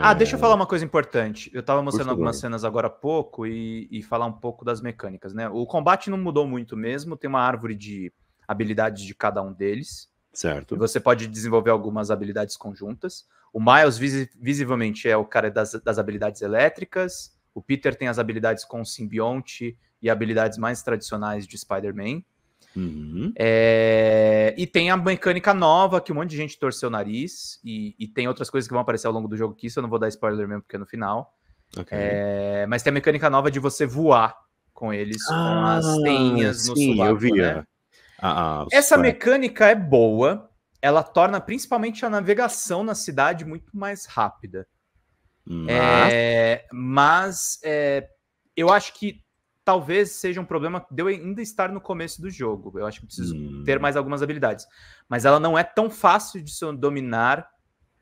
Ah, é... deixa eu falar uma coisa importante. Eu tava mostrando algumas cenas agora há pouco e, e, falar um pouco das mecânicas, né? O combate não mudou muito mesmo, tem uma árvore de habilidades de cada um deles. Certo. você pode desenvolver algumas habilidades conjuntas. O Miles, vis visivelmente, é o cara das, das habilidades elétricas. O Peter tem as habilidades com o simbionte e habilidades mais tradicionais de Spider-Man. Uhum. É... E tem a mecânica nova, que um monte de gente torceu o nariz, e, e, tem outras coisas que vão aparecer ao longo do jogo que isso eu não vou dar spoiler mesmo, porque é no final. Okay. É... Mas tem a mecânica nova de você voar com eles, ah, com as tenhas ah, no sim, subaco, né? É. ah, ah Essa mecânica é boa, ela torna principalmente a navegação na cidade muito mais rápida. Hum, é, mas, é... Mas eu acho que talvez seja um problema de eu ainda estar no começo do jogo. Eu acho que preciso hum. ter mais algumas habilidades. Mas ela não é tão fácil de se dominar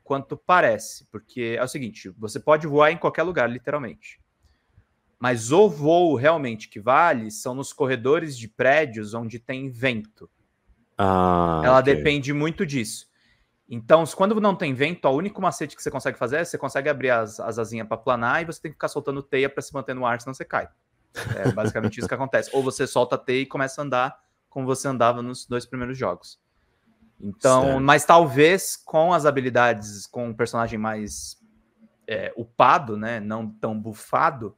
quanto parece. Porque é o seguinte: você pode voar em qualquer lugar, literalmente. Mas o voo realmente que vale são nos corredores de prédios onde tem vento. Ah, ela okay. depende muito disso. Então, quando não tem vento, o único macete que você consegue fazer é você consegue abrir as, as asinhas para planar e você tem que ficar soltando teia para se manter no ar, senão você cai. É basicamente isso que acontece. Ou você solta T e começa a andar como você andava nos dois primeiros jogos. Então, certo. mas talvez com as habilidades, com um personagem mais é, upado, né? Não tão bufado,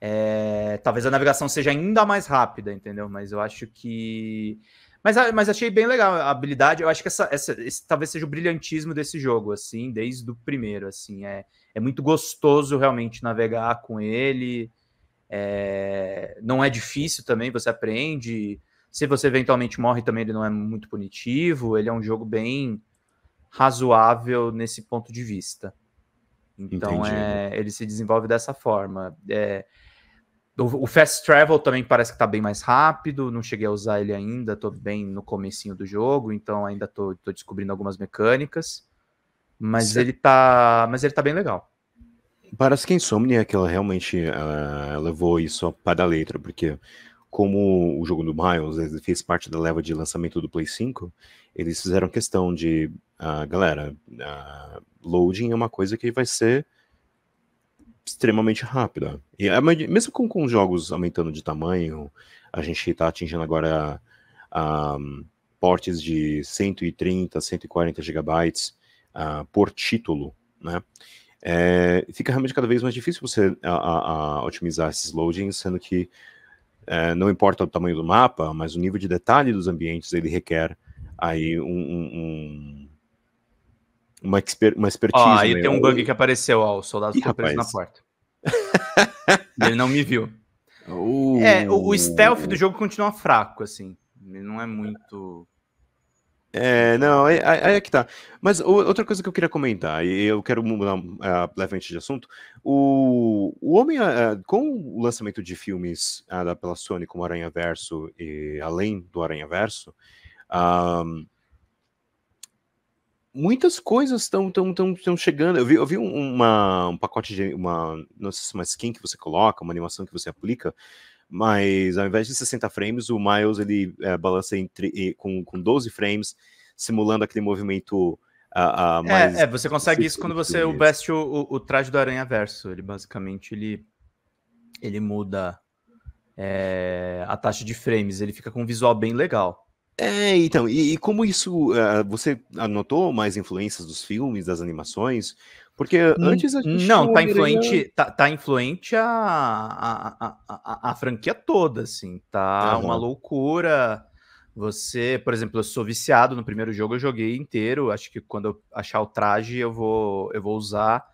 é, talvez a navegação seja ainda mais rápida, entendeu? Mas eu acho que. Mas, mas achei bem legal a habilidade. Eu acho que essa, essa, esse talvez seja o brilhantismo desse jogo, assim, desde o primeiro. assim É, é muito gostoso realmente navegar com ele. É, não é difícil também, você aprende. Se você eventualmente morre também, ele não é muito punitivo. Ele é um jogo bem razoável nesse ponto de vista. Então é, ele se desenvolve dessa forma. É, o, o, fast travel também parece que está bem mais rápido. Não cheguei a usar ele ainda. Estou bem no comecinho do jogo, então ainda estou descobrindo algumas mecânicas. Mas ele tá, mas ele tá bem legal parece que a Insomnia é que ela realmente uh, levou isso para a letra, porque como o jogo do Miles fez parte da leva de lançamento do Play 5, eles fizeram questão de, uh, galera, uh, loading é uma coisa que vai ser extremamente rápida. E mesmo com, com jogos aumentando de tamanho, a gente está atingindo agora um, ah, portes de 130, 140 gigabytes uh, por título, né? É, fica realmente cada vez mais difícil você a, a, a otimizar esses loadings, sendo que é, não importa o tamanho do mapa, mas o nível de detalhe dos ambientes ele requer aí um, um, uma, exper, uma expertise. Ah, aí né? tem um bug que apareceu, ó, o soldado Ih, ficou preso na porta. ele não me viu. Uh... É, o, o stealth do uh. jogo continua fraco, assim. Ele não é muito é, não, aí é, é, é, que tá. Mas outra coisa que eu queria comentar, e eu quero mudar uh, levemente de assunto, o, o Homem, uh, com o lançamento de filmes uh, pela Sony como Aranha Verso e além do Aranha Verso, muitas coisas estão tão, tão, tão chegando. Eu vi, eu vi uma, um pacote de uma, não sei se é uma skin que você coloca, uma animação que você aplica, mas ao invés de 60 frames, o Miles ele é, balança entre, com, com 12 frames, simulando aquele movimento a, a é, mais... É, é, você consegue isso quando você veste o, o, o, traje do Aranha Verso. Ele basicamente ele, ele muda é, a taxa de frames, ele fica com um visual bem legal. É, então, e, e como isso. Uh, você anotou mais influências dos filmes, das animações? Porque hum, antes a gente. Não, tá influente, tá, tá influente a, a, a, a, franquia toda, assim. Tá uhum. uma loucura. Você, por exemplo, eu sou viciado no primeiro jogo, eu joguei inteiro. Acho que quando eu achar o traje, eu vou, eu vou usar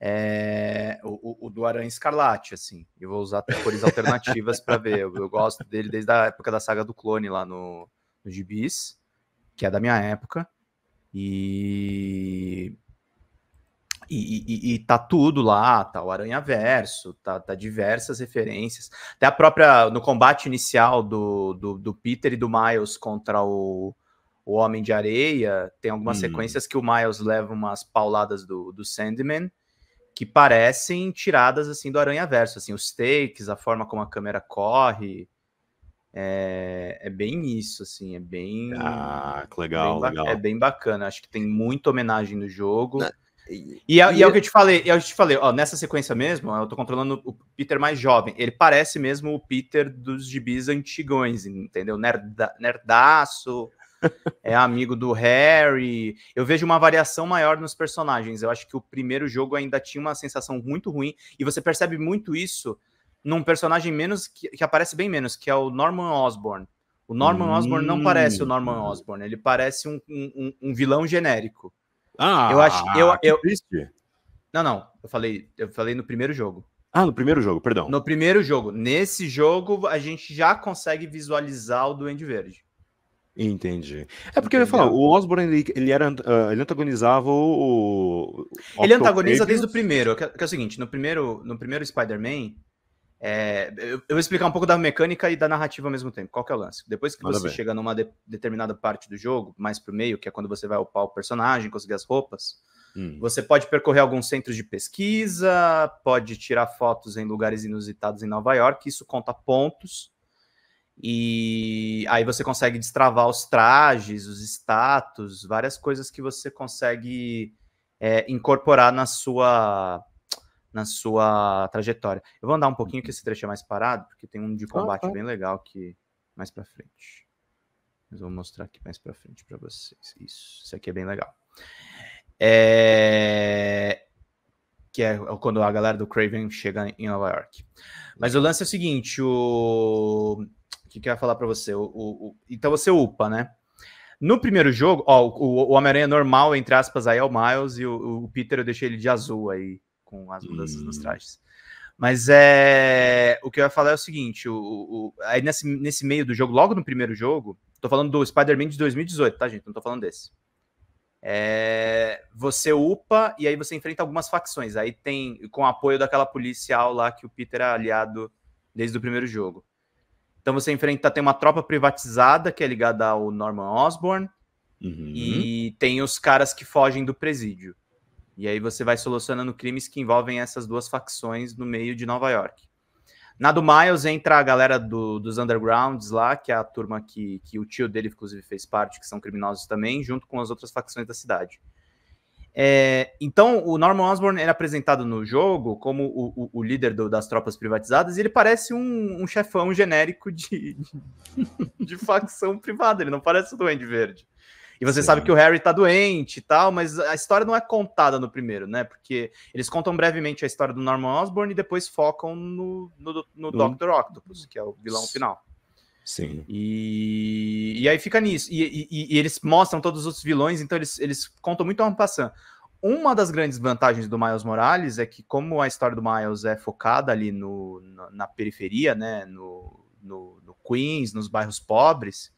é, o, o, do Aranha Escarlate, assim. Eu vou usar cores alternativas para ver. Eu, eu, gosto dele desde a época da saga do clone lá no, nos gibis, que é da minha época, e. E, e, e tá tudo lá, tá o Aranha Verso, tá, tá diversas referências. Até a própria. No combate inicial do, do, do Peter e do Miles contra o, o Homem de Areia, tem algumas hum. sequências que o Miles leva umas pauladas do, do Sandman que parecem tiradas assim do Aranha Verso, assim, os takes, a forma como a câmera corre, é, é bem isso, assim, é bem. Ah, que legal, bem legal. É bem bacana. Acho que tem muita homenagem no jogo. Né, e, e, é, e, é, o é que eu te falei, é eu te falei, ó, nessa sequência mesmo, eu tô controlando o Peter mais jovem. Ele parece mesmo o Peter dos gibis antigões, entendeu? Nerda, nerdaço, é amigo do Harry. Eu vejo uma variação maior nos personagens. Eu acho que o primeiro jogo ainda tinha uma sensação muito ruim, e você percebe muito isso num personagem menos que, que aparece bem menos, que é o Norman Osborn. O Norman Osborn não parece o hum. Norman Osborn, ele parece um, um, um vilão genérico. Ah, eu acho, eu, eu, triste. Não, não, eu falei, eu falei no primeiro jogo. Ah, no primeiro jogo, perdão. No primeiro jogo. Nesse jogo, a gente já consegue visualizar o Duende Verde. Entendi. É porque Entendeu? eu ia falar, o Osborne ele, ele era, uh, ele antagonizava o. o ele antagoniza desde o primeiro. Que, que, é o seguinte, no primeiro, no primeiro Spider-Man, é, eu, vou explicar um pouco da mecânica e da narrativa ao mesmo tempo. Qual que é o lance? Depois que você bem. chega numa de, determinada parte do jogo, mais pro meio, que é quando você vai upar o personagem, conseguir as roupas, hum. você pode percorrer alguns centros de pesquisa, pode tirar fotos em lugares inusitados em Nova York, isso conta pontos. E aí você consegue destravar os trajes, os status, várias coisas que você consegue é, incorporar na sua na sua trajetória. Eu vou andar um pouquinho que uhum. esse trecho é mais parado, porque tem um de combate ah, tá. bem legal que mais para frente. Mas vou mostrar aqui mais para frente para vocês. Isso, isso aqui é bem legal. É... Que é quando a galera do Craven chega em Nova York. Mas o lance é o seguinte, o... O que, que eu ia falar para você? O, o, o... Então você upa, né? No primeiro jogo, ó, o, o Homem-Aranha normal, entre aspas, aí é o Miles, e o, o Peter eu deixei ele de azul aí com as mudanças hum. nos trajes. Mas é, o que eu ia falar é o seguinte: o, o, aí nesse, nesse meio do jogo, logo no primeiro jogo, tô falando do Spider-Man de 2018, tá, gente? Não tô falando desse. É, você upa e aí você enfrenta algumas facções. Aí tem com apoio daquela policial lá que o Peter é aliado desde o primeiro jogo. Então você enfrenta, tem uma tropa privatizada que é ligada ao Norman Osborn uhum. e tem os caras que fogem do presídio. E aí você vai solucionando crimes que envolvem essas duas facções no meio de Nova York. Na do Miles entra a galera do, dos Undergrounds lá, que é a turma que, que o tio dele, inclusive, fez parte, que são criminosos também, junto com as outras facções da cidade. É, então, o Norman Osborn é apresentado no jogo como o, o, o líder do, das tropas privatizadas e ele parece um, um chefão genérico de, de, de facção privada, ele não parece o Duende Verde. E você Sim. sabe que o Harry tá doente e tal, mas a história não é contada no primeiro, né? Porque eles contam brevemente a história do Norman Osborn e depois focam no, no, no do... Dr. Octopus, que é o vilão final. Sim. E, e aí fica nisso. E, e, e eles mostram todos os outros vilões, então eles, eles contam muito a passando. Uma das grandes vantagens do Miles Morales é que, como a história do Miles é focada ali no, na, na periferia, né, no, no, no, Queens, nos bairros pobres,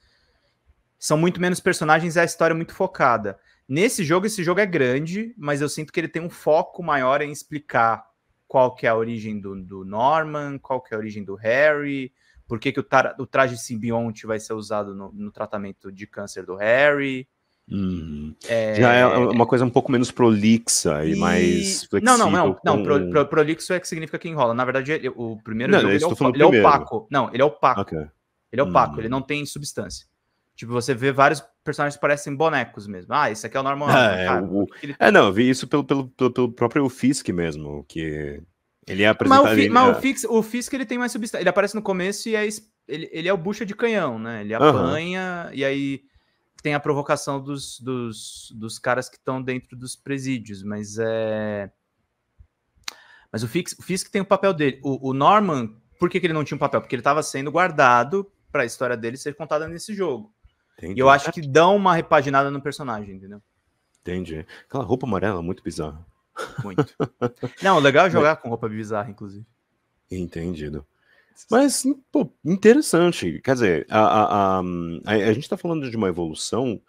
são muito menos personagens e a história é muito focada. Nesse jogo, esse jogo é grande, mas eu sinto que ele tem um foco maior em explicar qual que é a origem do, do Norman, qual que é a origem do Harry, por que, que o, tra o traje simbionte vai ser usado no, no tratamento de câncer do Harry. Hum. É... Já é uma coisa um pouco menos prolixa e, e mais flexível. Não, não, não. não pro, pro, prolixo é que significa que enrola. Na verdade, ele, o primeiro não, jogo, ele, é, opa ele é opaco. Não, ele é opaco. Okay. Ele é opaco, hum. ele não tem substância. Tipo, você vê vários personagens que parecem bonecos mesmo. Ah, esse aqui é o Norman. Ah, é, o... é, não, eu vi isso pelo, pelo, pelo, pelo próprio Fisk mesmo, que ele é apresentado... Mas, o, Fi... Mas o, é. Fisk, o Fisk, ele tem mais substância. Ele aparece no começo e é... Ele, ele é o bucha de canhão, né? Ele apanha uhum. e aí tem a provocação dos, dos, dos caras que estão dentro dos presídios, mas é... Mas o Fisk, o Fisk tem o papel dele. O, o Norman, por que, que ele não tinha um papel? Porque ele estava sendo guardado para a história dele ser contada nesse jogo. Entendi. E eu acho que dão uma repaginada no personagem, entendeu? Entendi. Aquela roupa amarela é muito bizarra. Muito. Não, legal é jogar Mas... com roupa bizarra, inclusive. Entendido. Mas, pô, interessante. Quer dizer, a, a, a, a gente está falando de uma evolução,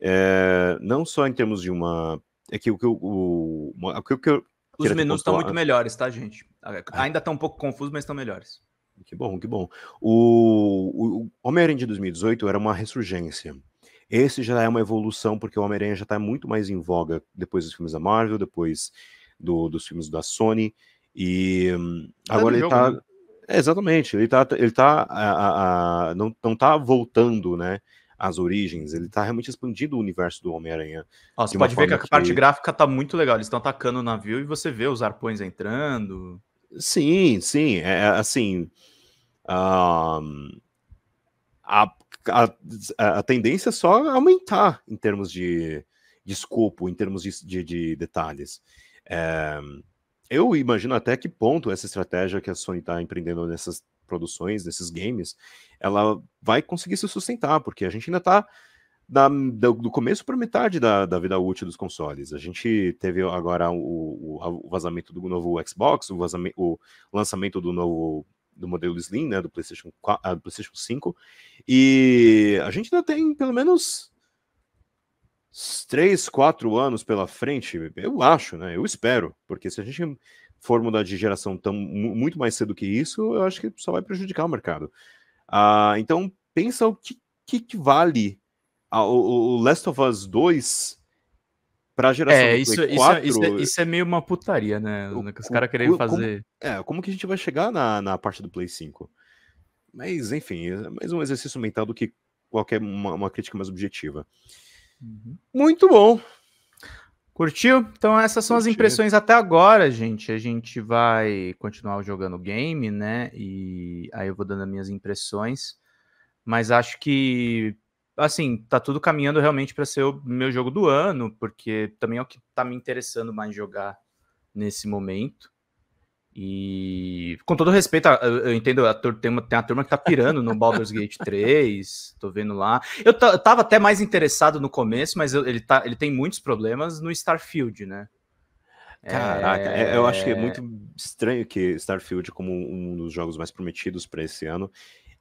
é, não só em termos de uma. É que o que eu. Os menus estão muito melhores, tá, gente? Ah. Ainda estão um pouco confusos, mas estão melhores. Que bom, que bom. O, o Homem-Aranha de 2018 era uma ressurgência. Esse já é uma evolução, porque o Homem-Aranha já está muito mais em voga depois dos filmes da Marvel, depois do, dos filmes da Sony. E hum, tá agora ele está. É, né? exatamente, ele está, Ele tá a, a, a, não, não tá voltando, né? As origens, ele está realmente expandindo o universo do Homem-Aranha. Você pode ver que a parte gráfica está muito legal. Eles estão atacando o navio e você vê os arpões entrando. Sim, sim. É, é assim. Um, ah, a, a, a tendência é só aumentar em termos de, de escopo, em termos de, de, de detalhes. É, eu imagino até que ponto essa estratégia que a Sony está empreendendo nessas produções, nesses games, ela vai conseguir se sustentar, porque a gente ainda está da, do, do começo para metade da, da, vida útil dos consoles. A gente teve agora o, o, o vazamento do novo Xbox, o, vazamento, o lançamento do novo do modelo Slim, né, do PlayStation, 4, ah, do PlayStation 5, e a gente ainda tem pelo menos três, quatro anos pela frente, eu acho, né, eu espero, porque se a gente for mudar de geração tão, muito mais cedo que isso, eu acho que só vai prejudicar o mercado. Ah, então, pensa o que, que, que vale o, o, Last of Us 2 pra geração é, isso, 4, isso, isso, é, é isso é meio uma putaria, né? O, que os caras querem fazer. Como, é, como que a gente vai chegar na, na parte do Play 5? Mas, enfim, é mais um exercício mental do que qualquer uma, uma crítica mais objetiva. Uhum. Muito bom. Curtiu? Então essas são Curtiu. as impressões até agora, gente. A gente vai continuar jogando o game, né? E aí eu vou dando as minhas impressões. Mas acho que assim, tá tudo caminhando realmente para ser o meu jogo do ano, porque também é o que tá me interessando mais jogar nesse momento. E com todo respeito, eu entendo, a tem, uma, tem a turma que tá pirando no Baldur's Gate 3, tô vendo lá. Eu, eu tava até mais interessado no começo, mas eu, ele, tá, ele tem muitos problemas no Starfield, né? Caraca, é... eu acho que é muito estranho que Starfield, como um dos jogos mais prometidos para esse ano,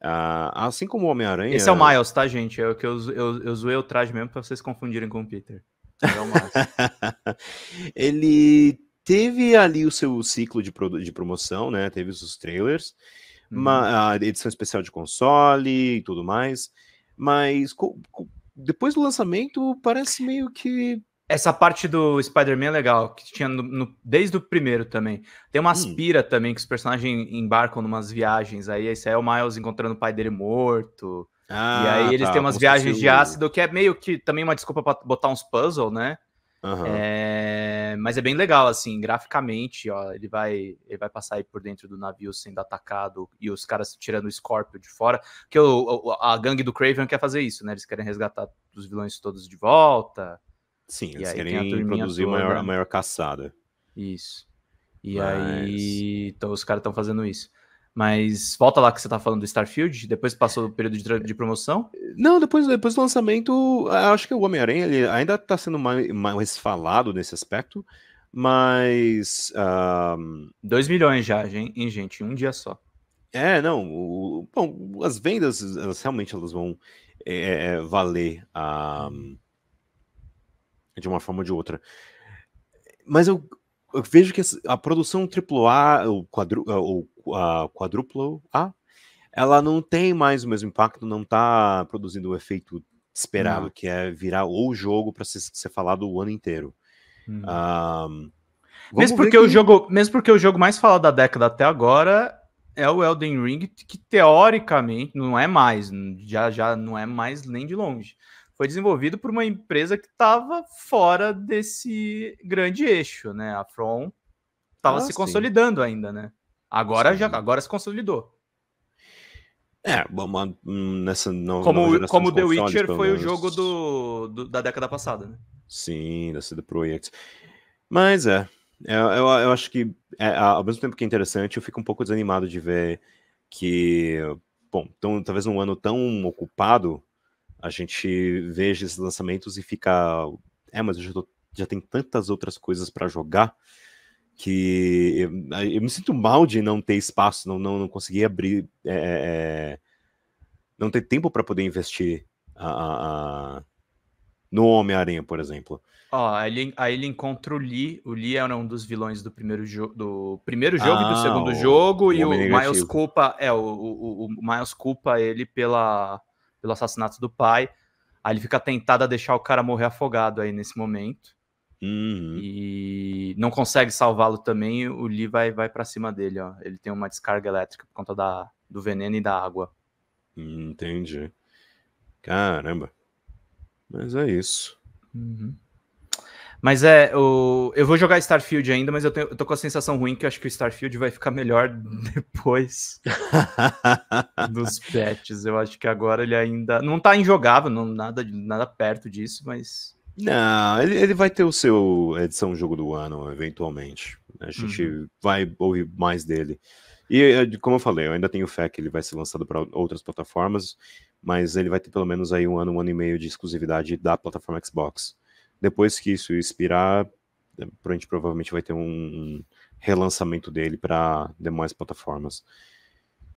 Uh, assim como o Homem-Aranha. Esse é o Miles, tá, gente? É o que eu, eu, eu zoei o traje mesmo para vocês confundirem com o Peter. É o Ele teve ali o seu ciclo de, pro, de promoção, né? Teve os trailers, hum. uma, a edição especial de console e tudo mais. Mas co, co, depois do lançamento, parece meio que essa parte do Spider-Man é legal, que tinha no, no, desde o primeiro também. Tem uma aspira hum. também, que os personagens embarcam numas viagens aí. Esse aí é o Miles encontrando o pai dele morto. Ah, e aí ah, tá, eles têm umas viagens de ácido, que é meio que também uma desculpa para botar uns puzzles, né? Uhum. É, mas é bem legal, assim, graficamente, ó, ele vai, ele vai passar aí por dentro do navio sendo atacado e os caras tirando o Scorpio de fora, que o, a gangue do Craven quer fazer isso, né? Eles querem resgatar os vilões todos de volta. Sim, eles querem produzir maior, a maior caçada. Isso. E Mas... aí, então os caras estão fazendo isso. Mas volta lá que você tá falando do Starfield, depois passou o período de, de promoção? Não, depois, depois do lançamento, acho que o Homem-Aranha ainda tá sendo mais, mais falado nesse aspecto, mas... 2 milhões já, hein, gente? Um dia só. É, não, o, bom, as vendas, elas, realmente elas vão é, é, é valer a de uma forma ou de outra. Mas eu, eu vejo que a produção AAA, ou, quadru, ah, ou a quadruplo A, ela não tem mais o mesmo impacto, não está produzindo o efeito esperado, não. que é virar o jogo para ser, ser, falado o ano inteiro. Hum. Um, ah, mesmo porque, que... o jogo, mesmo porque o jogo mais falado da década até agora é o Elden Ring, que teoricamente não é mais, já já não é mais nem de longe foi desenvolvido por uma empresa que estava fora desse grande eixo, né? A From estava ah, se sim. consolidando ainda, né? Agora sim. já agora se consolidou. É, uma, nessa nova Como, como The Witcher foi o jogo do, do, da década passada, né? Sim, da CD Projekt. Mas é, é, eu, eu, eu acho que é, ao mesmo tempo que é interessante, eu fico um pouco desanimado de ver que, bom, tão, talvez num ano tão ocupado a gente veja esses lançamentos e fica. É, mas eu já, tô, já tem tantas outras coisas para jogar que eu, eu, me sinto mal de não ter espaço, não, não, não conseguir abrir. É, é, é não ter tempo para poder investir a, a, a... no Homem-Aranha, por exemplo. Ó, oh, aí, ele, aí ele encontra o Lee. O Lee era é um dos vilões do primeiro, jo do primeiro ah, jogo ah, e do segundo o... jogo. O e o Miles culpa. É, o, o, o Miles culpa ele pela pelo assassinato do pai. Aí ele fica tentado a deixar o cara morrer afogado aí nesse momento. Uhum. E não consegue salvá-lo também. O Lee vai, vai para cima dele, ó. Ele tem uma descarga elétrica por conta da, do veneno e da água. Entendi. Caramba. Mas é isso. Uhum. Mas é, o, eu vou jogar Starfield ainda, mas eu, tenho, eu tô com a sensação ruim que eu acho que o Starfield vai ficar melhor depois dos patches. Eu acho que agora ele ainda. Não tá injogável, não, nada, nada perto disso, mas. Não, ele, ele vai ter o seu edição jogo do ano, eventualmente. A gente uhum. vai ouvir mais dele. E eh, como eu falei, eu ainda tenho fé que ele vai ser lançado para outras plataformas, mas ele vai ter pelo menos aí um ano, um ano e meio de exclusividade da plataforma Xbox depois que isso expirar, é, a gente provavelmente vai ter um relançamento dele para demais plataformas.